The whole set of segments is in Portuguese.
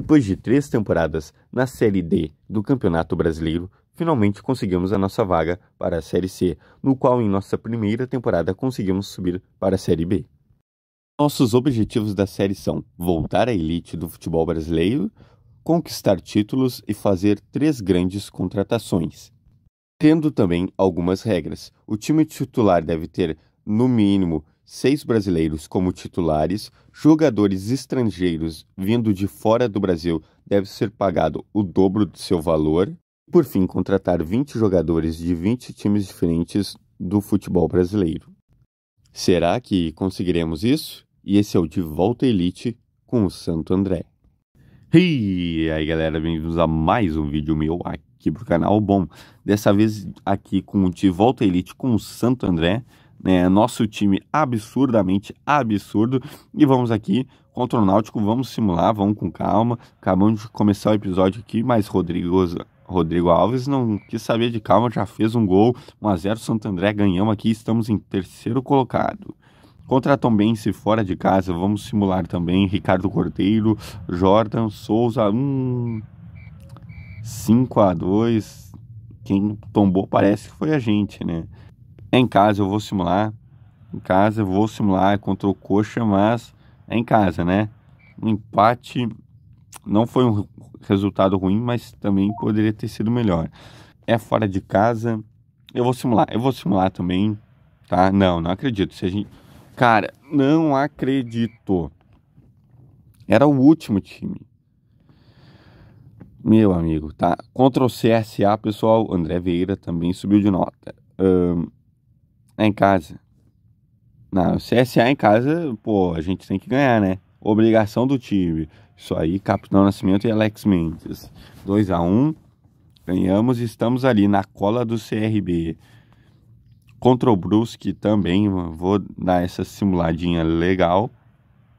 Depois de três temporadas na Série D do Campeonato Brasileiro, finalmente conseguimos a nossa vaga para a Série C, no qual em nossa primeira temporada conseguimos subir para a Série B. Nossos objetivos da série são voltar à elite do futebol brasileiro, conquistar títulos e fazer três grandes contratações. Tendo também algumas regras. O time titular deve ter, no mínimo, seis brasileiros como titulares, jogadores estrangeiros vindo de fora do Brasil deve ser pagado o dobro de seu valor, e por fim, contratar 20 jogadores de 20 times diferentes do futebol brasileiro. Será que conseguiremos isso? E esse é o De Volta Elite com o Santo André. E aí galera, bem-vindos a mais um vídeo meu aqui pro canal. Bom, dessa vez aqui com o De Volta Elite com o Santo André né, nosso time absurdamente absurdo. E vamos aqui contra o Náutico, vamos simular, vamos com calma. Acabamos de começar o episódio aqui, mas Rodrigo, Rodrigo Alves não quis saber de calma, já fez um gol, 1x0 Santo André, ganhamos aqui, estamos em terceiro colocado. Contra Tombense fora de casa, vamos simular também Ricardo Cordeiro, Jordan Souza, hum, 5 a 2 Quem tombou parece que foi a gente, né? É em casa eu vou simular. Em casa eu vou simular contra o Coxa, mas é em casa, né? Um empate não foi um resultado ruim, mas também poderia ter sido melhor. É fora de casa. Eu vou simular. Eu vou simular também, tá? Não, não acredito. Se a gente... Cara, não acredito. Era o último time. Meu amigo, tá? Contra o CSA, pessoal, André Vieira também subiu de nota. Um, né, em casa. Não, CSA em casa, pô, a gente tem que ganhar, né? Obrigação do time. Isso aí, Capitão Nascimento e Alex Mendes. 2 a 1 um, Ganhamos e estamos ali na cola do CRB. Contra o Brusque também, vou dar essa simuladinha legal,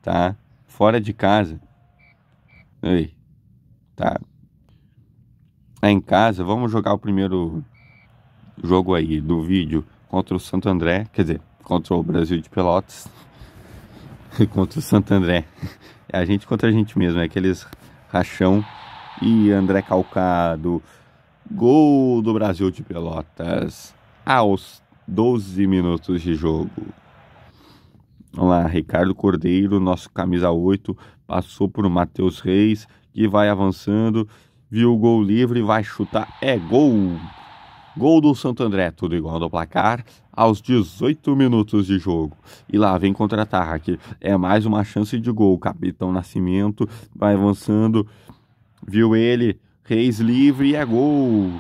tá? Fora de casa. Ei, tá. É em casa, vamos jogar o primeiro jogo aí do vídeo contra o Santo André, quer dizer, contra o Brasil de Pelotas e contra o Santo André. É a gente contra a gente mesmo, é aqueles rachão e André Calcado. Gol do Brasil de Pelotas aos 12 minutos de jogo. Vamos lá, Ricardo Cordeiro, nosso camisa 8, passou por Matheus Reis, que vai avançando, viu o gol livre, vai chutar, é gol! Gol do Santo André, tudo igual ao placar, aos 18 minutos de jogo. E lá vem contra-ataque. É mais uma chance de gol. Capitão Nascimento vai avançando. Viu ele, Reis livre e é gol.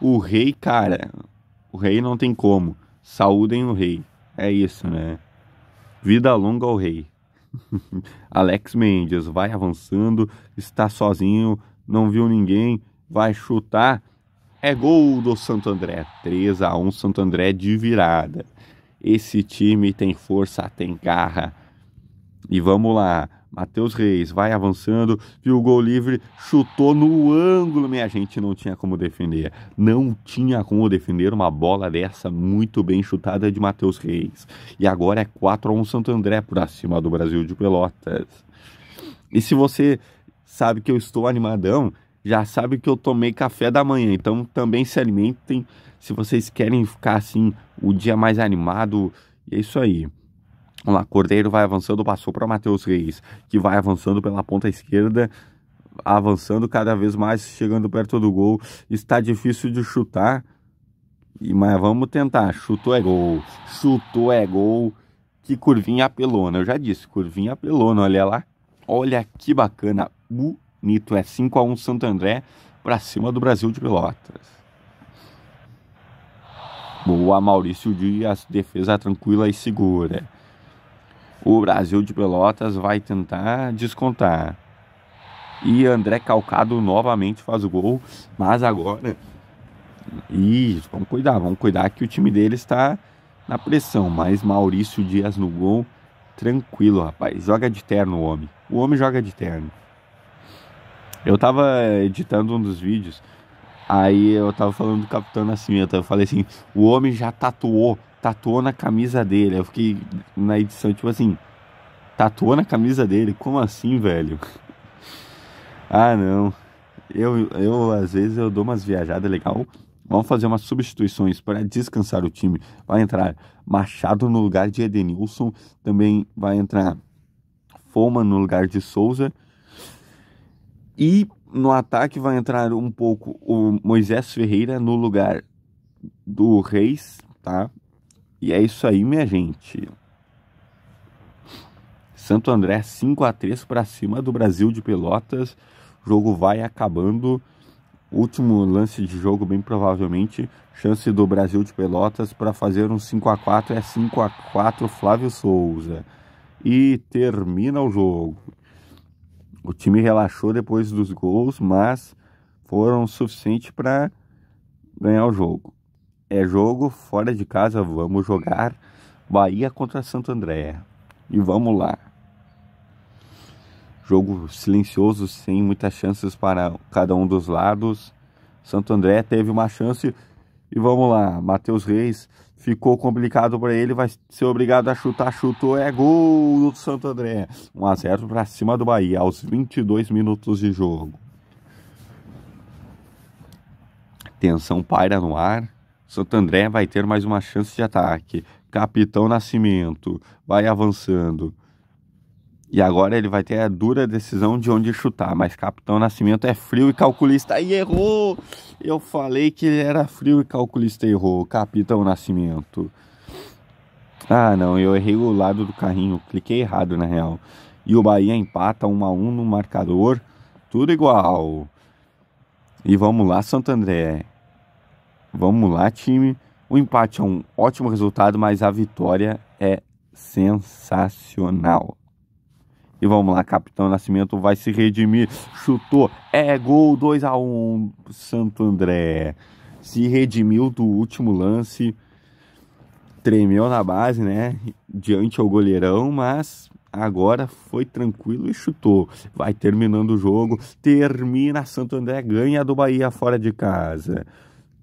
O rei, cara, o rei não tem como. Saúdem o rei. É isso, né? Vida longa ao rei. Alex Mendes vai avançando, está sozinho, não viu ninguém, vai chutar é gol do Santo André, 3 a 1 Santo André de virada. Esse time tem força, tem garra. E vamos lá, Matheus Reis vai avançando, viu o gol livre, chutou no ângulo, minha gente, não tinha como defender. Não tinha como defender uma bola dessa muito bem chutada de Matheus Reis. E agora é 4 a 1 Santo André por cima do Brasil de Pelotas. E se você sabe que eu estou animadão, já sabe que eu tomei café da manhã. Então também se alimentem se vocês querem ficar assim o dia mais animado. E é isso aí. Vamos lá, Cordeiro vai avançando, passou para Matheus Reis, que vai avançando pela ponta esquerda, avançando cada vez mais, chegando perto do gol. Está difícil de chutar, mas vamos tentar. Chutou é gol, chutou é gol. Que curvinha apelona, eu já disse, curvinha apelona, olha lá. Olha que bacana, Nito é 5 a 1 Santo André para cima do Brasil de Pelotas. Boa, Maurício Dias, defesa tranquila e segura. O Brasil de Pelotas vai tentar descontar. E André Calcado novamente faz o gol, mas agora. Isso, vamos cuidar, vamos cuidar que o time dele está na pressão. Mas Maurício Dias no gol, tranquilo, rapaz. Joga de terno o homem. O homem joga de terno. Eu tava editando um dos vídeos, aí eu tava falando do Capitão Nascimento. Eu falei assim: o homem já tatuou, tatuou na camisa dele. Eu fiquei na edição, tipo assim: tatuou na camisa dele? Como assim, velho? ah, não. Eu, eu, às vezes, eu dou umas viajadas legal. Vamos fazer umas substituições para descansar o time. Vai entrar Machado no lugar de Edenilson. Também vai entrar Foma no lugar de Souza. E no ataque vai entrar um pouco o Moisés Ferreira no lugar do Reis, tá? E é isso aí, minha gente. Santo André 5 a 3 para cima do Brasil de Pelotas. O jogo vai acabando. Último lance de jogo, bem provavelmente. Chance do Brasil de Pelotas para fazer um 5 a 4 é 5 a 4 Flávio Souza. E termina o jogo. O time relaxou depois dos gols, mas foram suficientes para ganhar o jogo. É jogo fora de casa, vamos jogar Bahia contra Santo André. E vamos lá. Jogo silencioso, sem muitas chances para cada um dos lados. Santo André teve uma chance e vamos lá. Matheus Reis ficou complicado para ele, vai ser obrigado a chutar, chutou, é gol do Santo André. 1 a 0 para cima do Bahia aos 22 minutos de jogo. Tensão paira no ar. Santo André vai ter mais uma chance de ataque. Capitão Nascimento vai avançando. E agora ele vai ter a dura decisão de onde chutar. Mas Capitão Nascimento é frio e calculista e errou. Eu falei que ele era frio e calculista e errou. Capitão Nascimento. Ah, não, eu errei o lado do carrinho. Cliquei errado na real. E o Bahia empata 1 a 1 no marcador. Tudo igual. E vamos lá, Santo André. Vamos lá, time. O empate é um ótimo resultado, mas a vitória é sensacional. E vamos lá, Capitão Nascimento vai se redimir. Chutou. É gol 2 a 1 Santo André. Se redimiu do último lance. Tremeu na base, né? Diante ao goleirão, mas agora foi tranquilo e chutou. Vai terminando o jogo. Termina Santo André, ganha do Bahia fora de casa.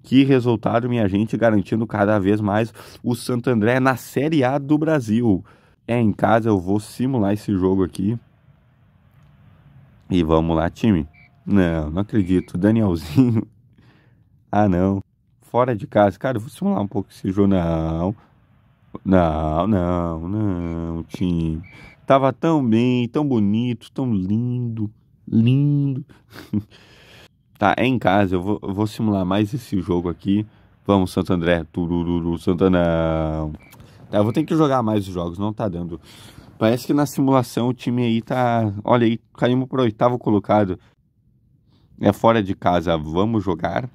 Que resultado, minha gente, garantindo cada vez mais o Santo André na Série A do Brasil é em casa, eu vou simular esse jogo aqui. E vamos lá, time. Não, não acredito. Danielzinho. ah, não. Fora de casa. Cara, eu vou simular um pouco esse jogo. Não. Não, não, não, time. Tava tão bem, tão bonito, tão lindo. Lindo. tá, é em casa. Eu vou, eu vou simular mais esse jogo aqui. Vamos, Santo André. Tururu, Santanão. É, eu vou ter que jogar mais os jogos, não tá dando. Parece que na simulação o time aí tá. Olha aí, caímos pro oitavo colocado. É fora de casa, vamos jogar.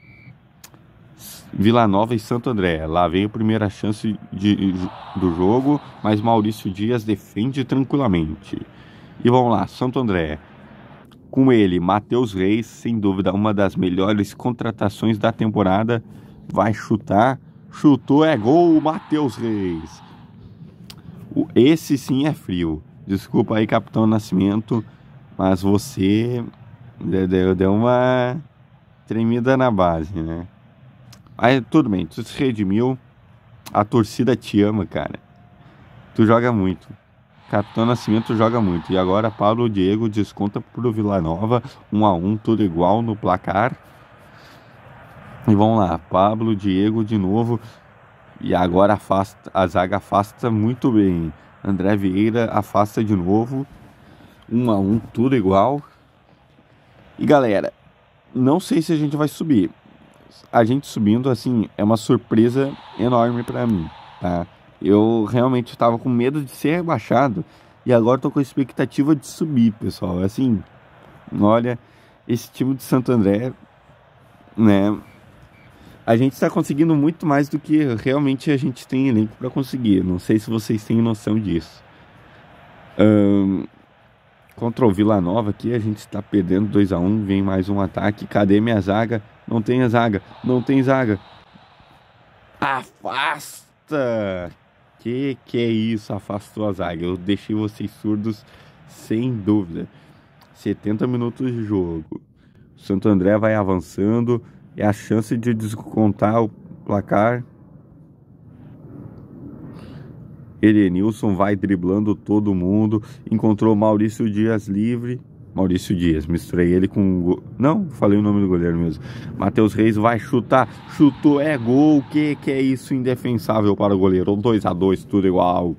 Vila Nova e Santo André. Lá vem a primeira chance de, do jogo, mas Maurício Dias defende tranquilamente. E vamos lá, Santo André. Com ele, Matheus Reis, sem dúvida, uma das melhores contratações da temporada. Vai chutar. Chutou, é gol, Matheus Reis. Esse sim é frio. Desculpa aí, Capitão Nascimento, mas você deu, deu uma tremida na base, né? Aí tudo bem, tu se redimiu. A torcida te ama, cara. Tu joga muito. Capitão Nascimento joga muito. E agora Pablo Diego desconta pro Vila Nova. um a um, tudo igual no placar. E vamos lá, Pablo Diego de novo. E agora afasta, a zaga afasta muito bem. André Vieira afasta de novo. Um a um, tudo igual. E galera, não sei se a gente vai subir. A gente subindo, assim, é uma surpresa enorme para mim, tá? Eu realmente estava com medo de ser rebaixado e agora tô com a expectativa de subir, pessoal. Assim, olha, esse time de Santo André, né, a gente está conseguindo muito mais do que realmente a gente tem elenco para conseguir. Não sei se vocês têm noção disso. Um, contra o Vila Nova aqui, a gente está perdendo 2 a 1 um, vem mais um ataque. Cadê minha zaga? Não tem a zaga, não tem zaga. Afasta! Que que é isso? Afastou a zaga. Eu deixei vocês surdos sem dúvida. 70 minutos de jogo. O Santo André vai avançando e é a chance de descontar o placar. Edenilson vai driblando todo mundo, encontrou Maurício Dias livre. Maurício Dias, misturei ele com. Não, falei o nome do goleiro mesmo. Matheus Reis vai chutar, chutou, é gol. O que, que é isso? Indefensável para o goleiro. 2 a 2 tudo igual.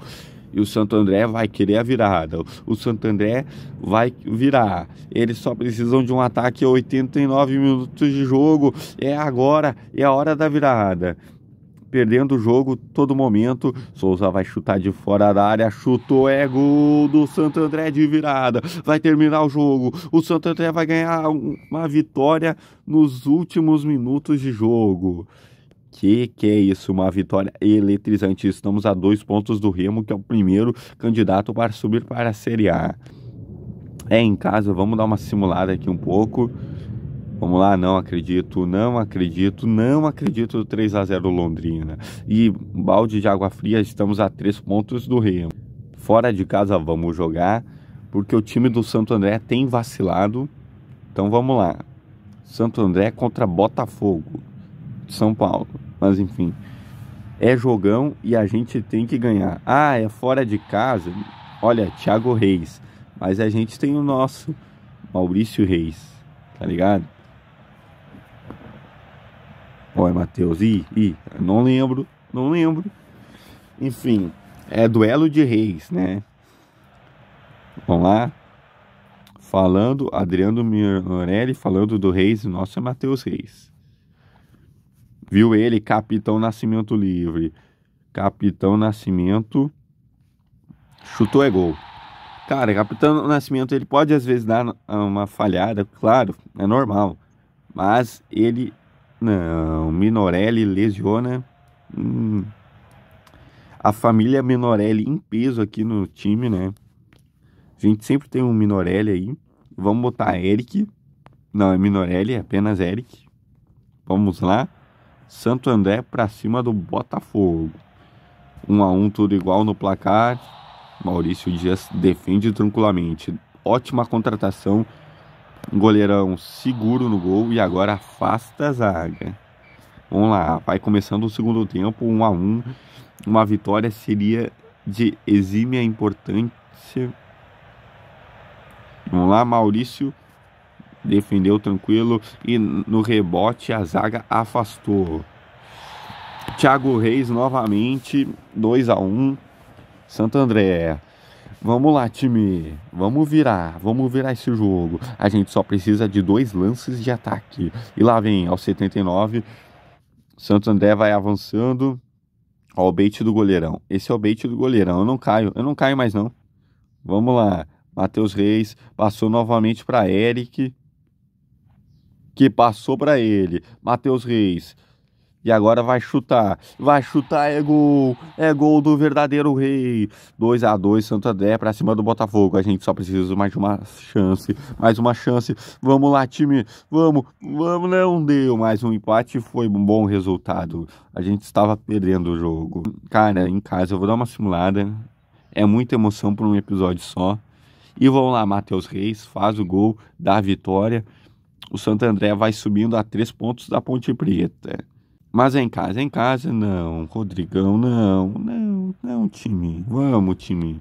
E o Santo André vai querer a virada. O Santo André vai virar. Eles só precisam de um ataque a 89 minutos de jogo. É agora, é a hora da virada perdendo o jogo todo momento. Souza vai chutar de fora da área, chutou, é gol do Santo André de virada. Vai terminar o jogo. O Santo André vai ganhar uma vitória nos últimos minutos de jogo que, que é isso, uma vitória eletrizante. Estamos a dois pontos do Remo, que é o primeiro candidato para subir para a Série A. É em casa, vamos dar uma simulada aqui um pouco. Vamos lá, não acredito, não acredito, não acredito 3 a 0 Londrina. E balde de água fria, estamos a três pontos do Remo. Fora de casa vamos jogar, porque o time do Santo André tem vacilado. Então vamos lá. Santo André contra Botafogo, São Paulo. Mas enfim, é jogão e a gente tem que ganhar. Ah, é fora de casa. Olha, Thiago Reis. Mas a gente tem o nosso Maurício Reis, tá ligado? Ou é Matheus? Ih, ih, não lembro, não lembro. Enfim, é duelo de reis, né? Vamos lá. Falando, Adriano Minorelli falando do Reis, o nosso é Matheus Reis viu ele, Capitão Nascimento livre. Capitão Nascimento chutou é gol. Cara, Capitão Nascimento ele pode às vezes dar uma falhada, claro, é normal. Mas ele não, Minorelli lesiona hum, a família Minorelli em peso aqui no time, né? A gente sempre tem um Minorelli aí. Vamos botar Eric. Não, é Minorelli, é apenas Eric. Vamos lá. Santo André para cima do Botafogo. 1 um a 1 um, tudo igual no placar. Maurício Dias defende tranquilamente. Ótima contratação. Goleirão seguro no gol e agora afasta a zaga. Vamos lá, vai começando o segundo tempo, 1 um a 1. Uma vitória seria de exímia importância. Vamos lá, Maurício defendeu tranquilo e no rebote a zaga afastou. Thiago Reis novamente, 2 a 1 Santo André. Vamos lá, time. Vamos virar. Vamos virar esse jogo. A gente só precisa de dois lances de ataque. E lá vem, aos 79. Santo André vai avançando. Ó, o bait do goleirão. Esse é o bait do goleirão. Eu não caio. Eu não caio mais, não. Vamos lá. Matheus Reis passou novamente para Eric que passou para ele, Matheus Reis. E agora vai chutar. Vai chutar, é gol. É gol do verdadeiro rei. 2 a 2 Santo André para cima do Botafogo. A gente só precisa mais de uma chance. Mais uma chance. Vamos lá, time. Vamos. Vamos, não deu. Mais um empate foi um bom resultado. A gente estava perdendo o jogo. Cara, em casa eu vou dar uma simulada. É muita emoção por um episódio só. E vamos lá, Matheus Reis faz o gol da vitória o Santo André vai subindo a três pontos da Ponte Preta. Mas em casa, em casa, não. Rodrigão, não. Não, não, time. Vamos, time.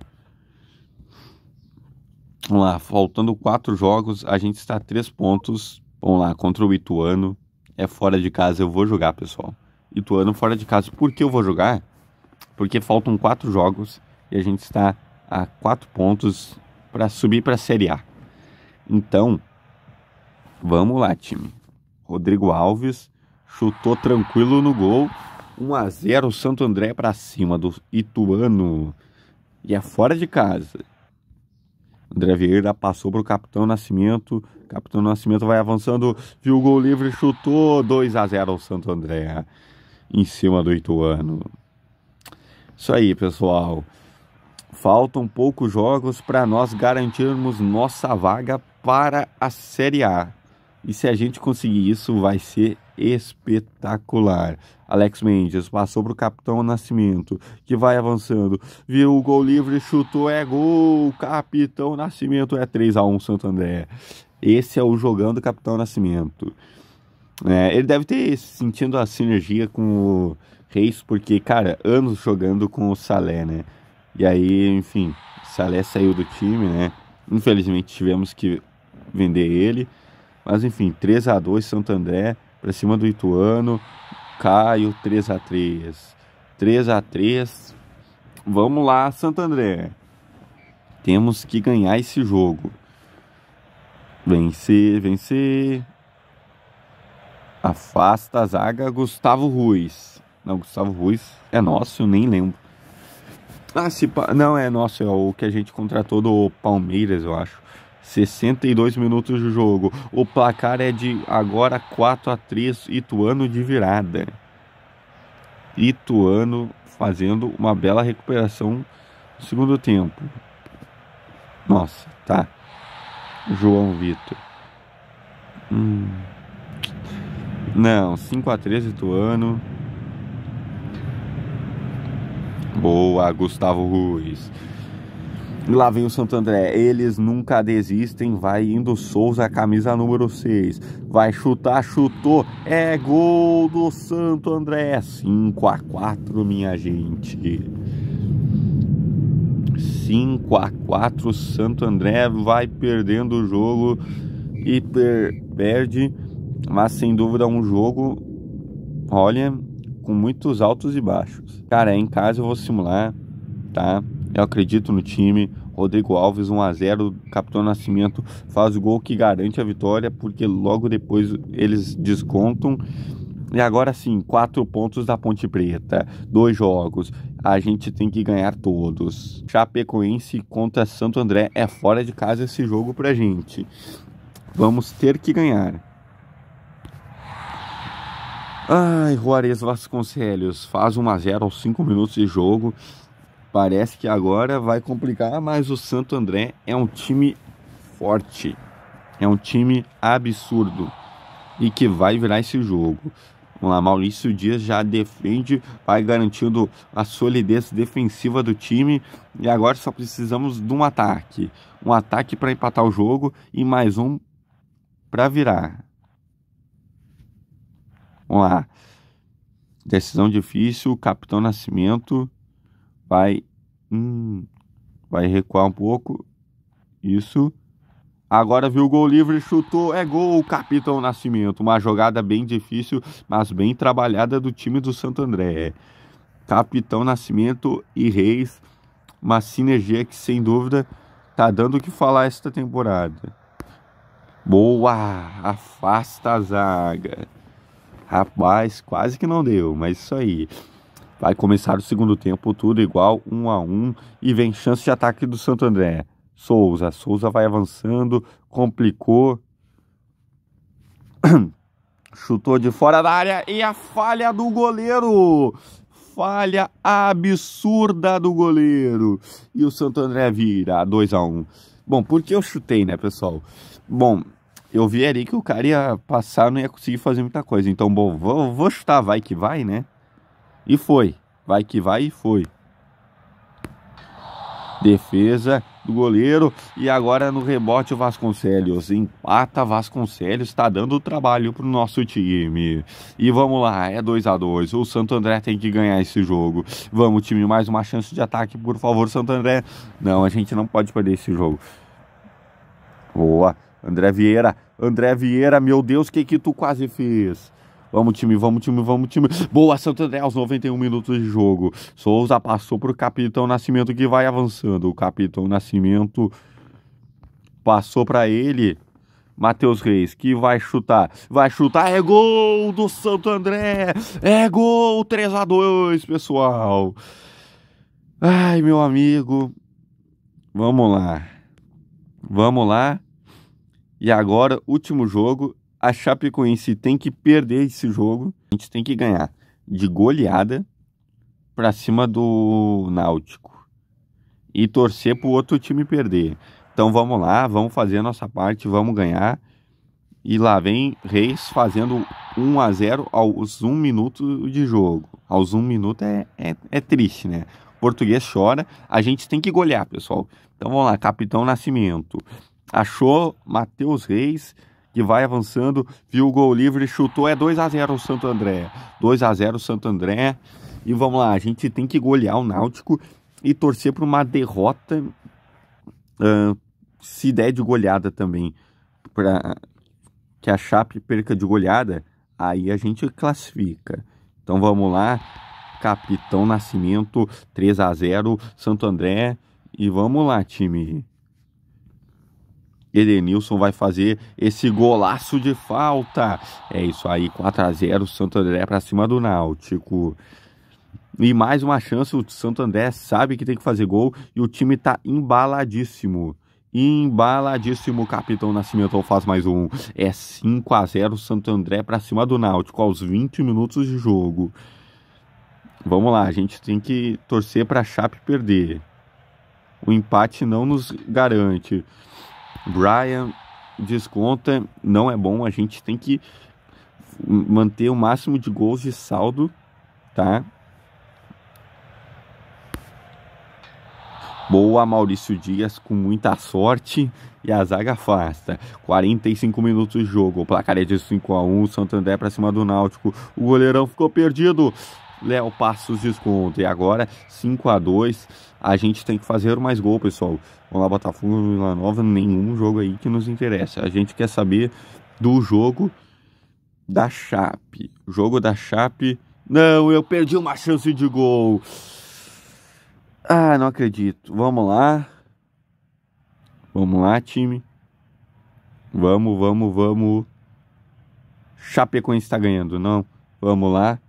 Vamos lá, faltando quatro jogos, a gente está a três pontos. Vamos lá, contra o Ituano. É fora de casa, eu vou jogar, pessoal. Ituano fora de casa. Por que eu vou jogar? Porque faltam quatro jogos e a gente está a quatro pontos para subir para a Série A. Então, Vamos lá, time. Rodrigo Alves chutou tranquilo no gol. 1 a 0 Santo André para cima do Ituano. E é fora de casa. André Vieira passou para o capitão Nascimento. Capitão Nascimento vai avançando, viu o gol livre, chutou 2 a 0 o Santo André em cima do Ituano. Isso aí, pessoal. Faltam poucos jogos para nós garantirmos nossa vaga para a Série A. E se a gente conseguir isso, vai ser espetacular. Alex Mendes passou para o capitão Nascimento, que vai avançando, viu o gol livre, chutou, é gol. Capitão Nascimento é 3 a 1 Santo André. Esse é o jogando Capitão Nascimento. É, ele deve ter sentindo a sinergia com o Reis, porque, cara, anos jogando com o Salé, né? E aí, enfim, Salé saiu do time, né? Infelizmente tivemos que vender ele. Mas enfim, 3 a 2 Santo André para cima do Ituano. Caio 3 a 3. 3 a 3. Vamos lá, Santo André. Temos que ganhar esse jogo. Vencer, vencer. Afasta a zaga Gustavo Ruiz. Não, Gustavo Ruiz é nosso, eu nem lembro. Ah, se pa... Não, é nosso, é o que a gente contratou do Palmeiras, eu acho. 62 minutos de jogo. O placar é de agora 4 a 3 Ituano de virada. Ituano fazendo uma bela recuperação no segundo tempo. Nossa, tá. João Vitor. Hum. Não, 5 a 3 Ituano. Boa, Gustavo Ruiz. E lá vem o Santo André. Eles nunca desistem. Vai indo Souza, camisa número 6. Vai chutar, chutou. É gol do Santo André. 5 a 4 minha gente. 5 a 4 Santo André vai perdendo o jogo e per perde. Mas sem dúvida um jogo, olha, com muitos altos e baixos. Cara, em casa eu vou simular, tá? Eu acredito no time. Rodrigo Alves 1 a 0, Capitão Nascimento faz o gol que garante a vitória, porque logo depois eles descontam. E agora sim, quatro pontos da Ponte Preta, dois jogos. A gente tem que ganhar todos. Chapecoense contra Santo André é fora de casa esse jogo pra gente. Vamos ter que ganhar. Ai, Juarez Vasconcelos faz 1 a 0 aos 5 minutos de jogo. Parece que agora vai complicar, mas o Santo André é um time forte, é um time absurdo e que vai virar esse jogo. Vamos lá, Maurício Dias já defende, vai garantindo a solidez defensiva do time. E agora só precisamos de um ataque. Um ataque para empatar o jogo e mais um para virar. Vamos lá. Decisão difícil, Capitão Nascimento vai, hum, vai recuar um pouco. Isso. Agora viu o gol livre, chutou, é gol, Capitão Nascimento. Uma jogada bem difícil, mas bem trabalhada do time do Santo André. Capitão Nascimento e Reis, uma sinergia que sem dúvida tá dando o que falar esta temporada. Boa! Afasta a zaga. Rapaz, quase que não deu, mas isso aí. Vai começar o segundo tempo, tudo igual, um a um, e vem chance de ataque do Santo André. Souza, Souza vai avançando, complicou. Chutou de fora da área e a falha do goleiro. Falha absurda do goleiro. E o Santo André vira 2 a 1 um. Bom, por que eu chutei, né, pessoal? Bom, eu vi ali que o cara ia passar, não ia conseguir fazer muita coisa. Então, bom, vou, vou chutar, vai que vai, né? E foi. Vai que vai e foi. Defesa do goleiro. E agora no rebote o Vasconcelos. Empata Vasconcelos. Está dando trabalho para o nosso time. E vamos lá. É 2 a 2 O Santo André tem que ganhar esse jogo. Vamos, time. Mais uma chance de ataque. Por favor, Santo André. Não, a gente não pode perder esse jogo. Boa. André Vieira. André Vieira, meu Deus, o que que tu quase fez? Vamos, time, vamos, time, vamos, time. Boa, Santo André aos 91 minutos de jogo. Souza passou para o Capitão Nascimento que vai avançando. O Capitão Nascimento passou para ele. Matheus Reis, que vai chutar. Vai chutar, é gol do Santo André! É gol 3 a 2 pessoal! Ai, meu amigo. Vamos lá. Vamos lá. E agora, último jogo a Chapecoense tem que perder esse jogo. A gente tem que ganhar de goleada para cima do Náutico e torcer para o outro time perder. Então vamos lá, vamos fazer a nossa parte, vamos ganhar. E lá vem Reis fazendo 1 a 0 aos 1 minuto de jogo. Aos 1 minuto é, é, é triste, né? português chora, a gente tem que golear, pessoal. Então vamos lá, Capitão Nascimento. Achou Matheus Reis, que vai avançando, viu o gol livre, chutou, é 2 x 0 o Santo André. 2 x 0 o Santo André. E vamos lá, a gente tem que golear o Náutico e torcer para uma derrota, uh, se der de goleada também, para que a Chape perca de goleada, aí a gente classifica. Então vamos lá, Capitão Nascimento, 3 x 0 Santo André. E vamos lá, time. Edenilson vai fazer esse golaço de falta. É isso aí, 4 a 0 Santo André para cima do Náutico. E mais uma chance, o Santo André sabe que tem que fazer gol e o time tá embaladíssimo. Embaladíssimo, capitão Nascimento faz mais um. É 5 a 0 Santo André para cima do Náutico aos 20 minutos de jogo. Vamos lá, a gente tem que torcer para a Chape perder. O empate não nos garante. Brian desconta, não é bom. A gente tem que manter o máximo de gols de saldo, tá? Boa, Maurício Dias com muita sorte e a zaga afasta. 45 minutos de jogo, o placar é de 5 a 1, Santander para cima do Náutico. O goleirão ficou perdido. Léo né, Passos desconta. E agora, 5 a 2 a gente tem que fazer mais gol, pessoal. Vamos lá, Botafogo, Vila Nova, nenhum jogo aí que nos interessa. A gente quer saber do jogo da Chape. jogo da Chape. Não, eu perdi uma chance de gol. Ah, não acredito. Vamos lá. Vamos lá, time. Vamos, vamos, vamos. Chapecoense está ganhando, não? Vamos lá.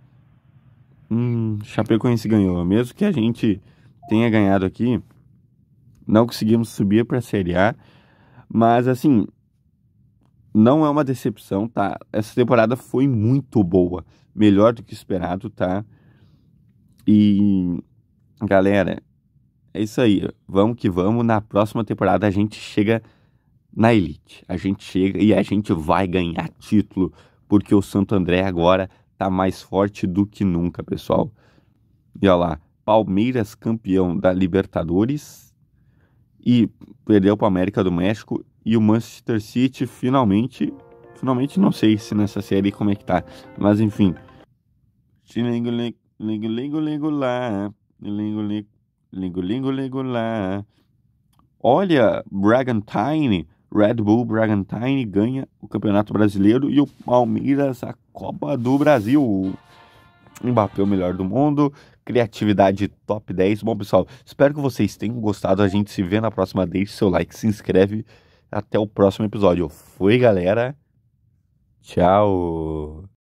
Hum, Chapecoense ganhou. Mesmo que a gente tenha ganhado aqui, não conseguimos subir para a Série A. Mas, assim, não é uma decepção, tá? Essa temporada foi muito boa. Melhor do que esperado, tá? E, galera, é isso aí. Vamos que vamos. Na próxima temporada a gente chega na elite. A gente chega e a gente vai ganhar título, porque o Santo André agora tá mais forte do que nunca, pessoal. E olha lá, Palmeiras campeão da Libertadores e perdeu para América do México e o Manchester City finalmente, finalmente não sei se nessa série como é que tá, mas enfim. Ligo, ligo, ligo, ligo lá, ligo, ligo, ligo, ligo lá. Olha, Bragantine Red Bull Bragantine ganha o Campeonato Brasileiro e o Palmeiras a Copa do Brasil. Mbappé o melhor do mundo, criatividade top 10. Bom, pessoal, espero que vocês tenham gostado. A gente se vê na próxima. Deixe seu like, se inscreve. Até o próximo episódio. Fui, galera. Tchau.